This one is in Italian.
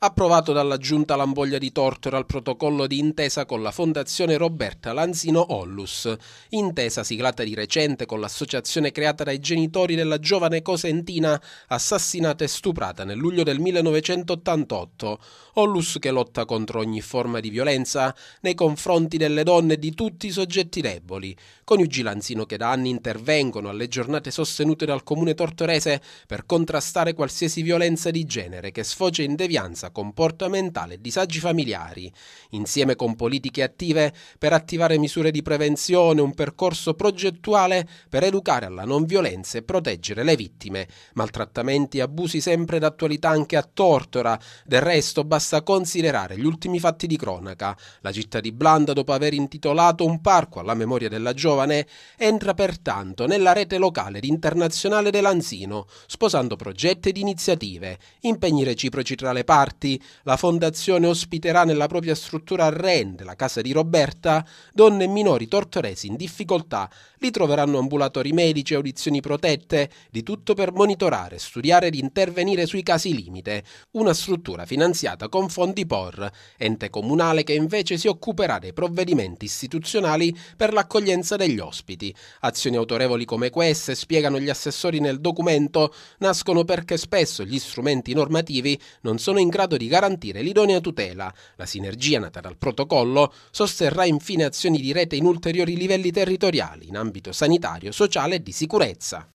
approvato dalla Giunta Lamboglia di Tortora al protocollo di intesa con la Fondazione Roberta Lanzino Ollus, intesa siglata di recente con l'associazione creata dai genitori della giovane Cosentina assassinata e stuprata nel luglio del 1988, Ollus che lotta contro ogni forma di violenza nei confronti delle donne e di tutti i soggetti deboli, coniugi Lanzino che da anni intervengono alle giornate sostenute dal comune tortorese per contrastare qualsiasi violenza di genere che sfocia in devianza violenza comportamentale e disagi familiari, insieme con politiche attive per attivare misure di prevenzione, un percorso progettuale per educare alla non violenza e proteggere le vittime. Maltrattamenti e abusi sempre d'attualità anche a Tortora. Del resto basta considerare gli ultimi fatti di cronaca. La città di Blanda, dopo aver intitolato un parco alla memoria della giovane, entra pertanto nella rete locale ed internazionale dell'Anzino, sposando progetti ed iniziative, impegni reciproci tra le parti Infatti la fondazione ospiterà nella propria struttura a Rende, la casa di Roberta, donne e minori tortoresi in difficoltà. Li troveranno ambulatori medici, audizioni protette, di tutto per monitorare, studiare ed intervenire sui casi limite. Una struttura finanziata con fondi POR, ente comunale che invece si occuperà dei provvedimenti istituzionali per l'accoglienza degli ospiti. Azioni autorevoli come queste, spiegano gli assessori nel documento, nascono perché spesso gli strumenti normativi non sono in grado grado di garantire l'idonea tutela. La sinergia nata dal protocollo sosterrà infine azioni di rete in ulteriori livelli territoriali in ambito sanitario, sociale e di sicurezza.